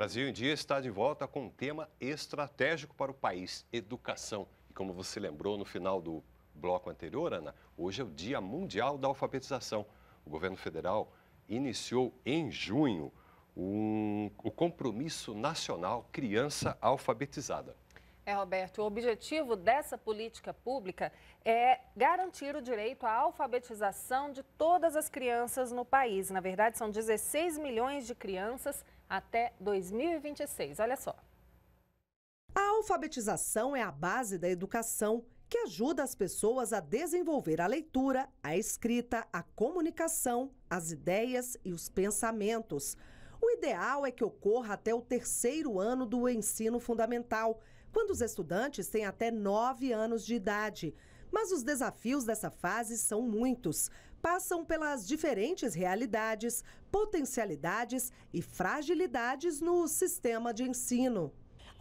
Brasil em Dia está de volta com um tema estratégico para o país: educação. E como você lembrou no final do bloco anterior, Ana, hoje é o Dia Mundial da Alfabetização. O governo federal iniciou em junho um, o compromisso nacional Criança Alfabetizada. É, Roberto, o objetivo dessa política pública é garantir o direito à alfabetização de todas as crianças no país. Na verdade, são 16 milhões de crianças até 2026. Olha só. A alfabetização é a base da educação que ajuda as pessoas a desenvolver a leitura, a escrita, a comunicação, as ideias e os pensamentos. O ideal é que ocorra até o terceiro ano do ensino fundamental, quando os estudantes têm até nove anos de idade. Mas os desafios dessa fase são muitos. Passam pelas diferentes realidades, potencialidades e fragilidades no sistema de ensino.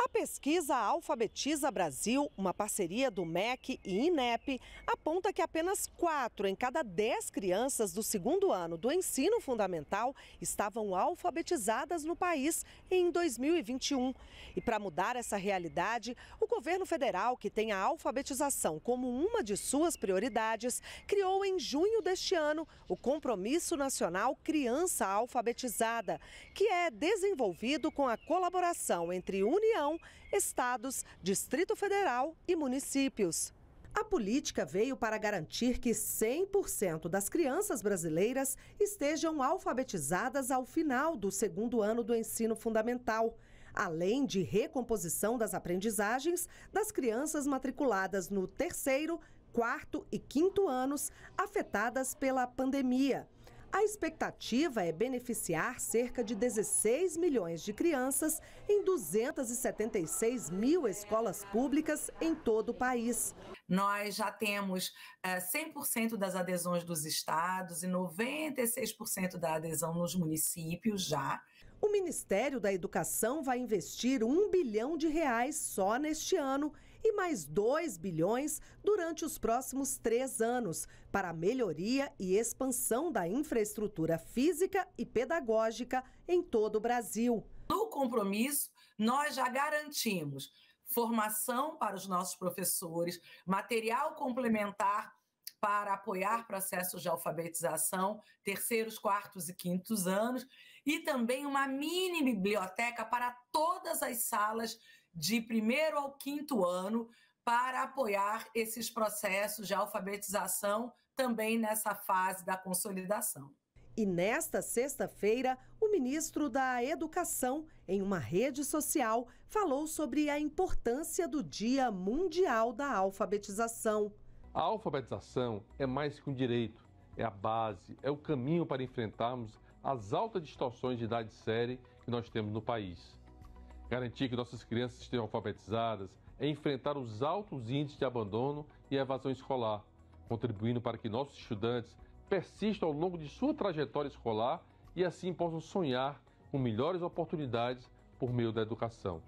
A pesquisa Alfabetiza Brasil, uma parceria do MEC e INEP, aponta que apenas 4 em cada 10 crianças do segundo ano do ensino fundamental estavam alfabetizadas no país em 2021. E para mudar essa realidade, o governo federal, que tem a alfabetização como uma de suas prioridades, criou em junho deste ano o Compromisso Nacional Criança Alfabetizada, que é desenvolvido com a colaboração entre União União, estados, Distrito Federal e municípios. A política veio para garantir que 100% das crianças brasileiras estejam alfabetizadas ao final do segundo ano do ensino fundamental, além de recomposição das aprendizagens das crianças matriculadas no terceiro, quarto e quinto anos afetadas pela pandemia. A expectativa é beneficiar cerca de 16 milhões de crianças em 276 mil escolas públicas em todo o país. Nós já temos 100% eh, das adesões dos estados e 96% da adesão nos municípios já. O Ministério da Educação vai investir um bilhão de reais só neste ano e mais 2 bilhões durante os próximos três anos para a melhoria e expansão da infraestrutura física e pedagógica em todo o Brasil. No compromisso, nós já garantimos formação para os nossos professores, material complementar para apoiar processos de alfabetização, terceiros, quartos e quintos anos, e também uma mini biblioteca para todas as salas de primeiro ao quinto ano para apoiar esses processos de alfabetização também nessa fase da consolidação. E nesta sexta-feira, o ministro da Educação, em uma rede social, falou sobre a importância do Dia Mundial da Alfabetização. A alfabetização é mais que um direito, é a base, é o caminho para enfrentarmos as altas distorções de idade série que nós temos no país. Garantir que nossas crianças estejam alfabetizadas é enfrentar os altos índices de abandono e evasão escolar, contribuindo para que nossos estudantes persistam ao longo de sua trajetória escolar e assim possam sonhar com melhores oportunidades por meio da educação.